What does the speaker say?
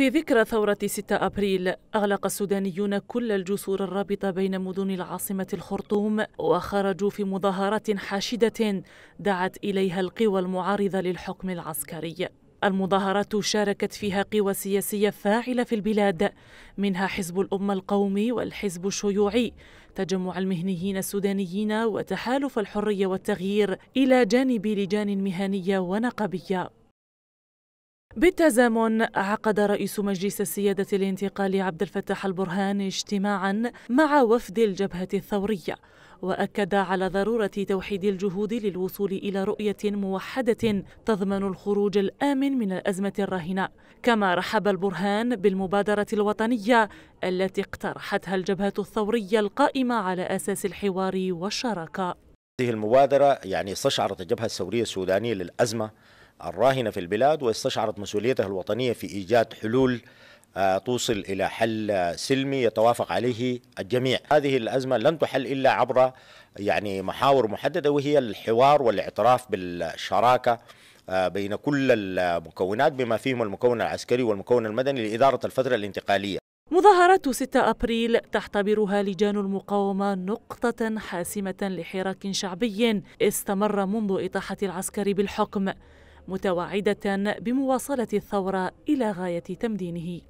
في ذكرى ثورة 6 أبريل أغلق السودانيون كل الجسور الرابطة بين مدن العاصمة الخرطوم وخرجوا في مظاهرات حاشدة دعت إليها القوى المعارضة للحكم العسكري المظاهرات شاركت فيها قوى سياسية فاعلة في البلاد منها حزب الأمة القومي والحزب الشيوعي تجمع المهنيين السودانيين وتحالف الحرية والتغيير إلى جانب لجان مهنية ونقبية بالتزامن عقد رئيس مجلس السيادة الانتقالي عبد الفتاح البرهان اجتماعا مع وفد الجبهة الثورية وأكد على ضرورة توحيد الجهود للوصول إلى رؤية موحدة تضمن الخروج الآمن من الأزمة الراهنة كما رحب البرهان بالمبادرة الوطنية التي اقترحتها الجبهة الثورية القائمة على أساس الحوار والشراكة هذه المبادرة يعني استشعرت الجبهة الثورية السودانية للأزمة الراهنة في البلاد واستشعرت مسؤوليتها الوطنية في إيجاد حلول آه، توصل إلى حل سلمي يتوافق عليه الجميع هذه الأزمة لن تحل إلا عبر يعني محاور محددة وهي الحوار والاعتراف بالشراكة آه، بين كل المكونات بما فيهم المكون العسكري والمكون المدني لإدارة الفترة الانتقالية مظاهرة 6 أبريل تعتبرها لجان المقاومة نقطة حاسمة لحراك شعبي استمر منذ إطاحة العسكر بالحكم متوعده بمواصلة الثورة إلى غاية تمدينه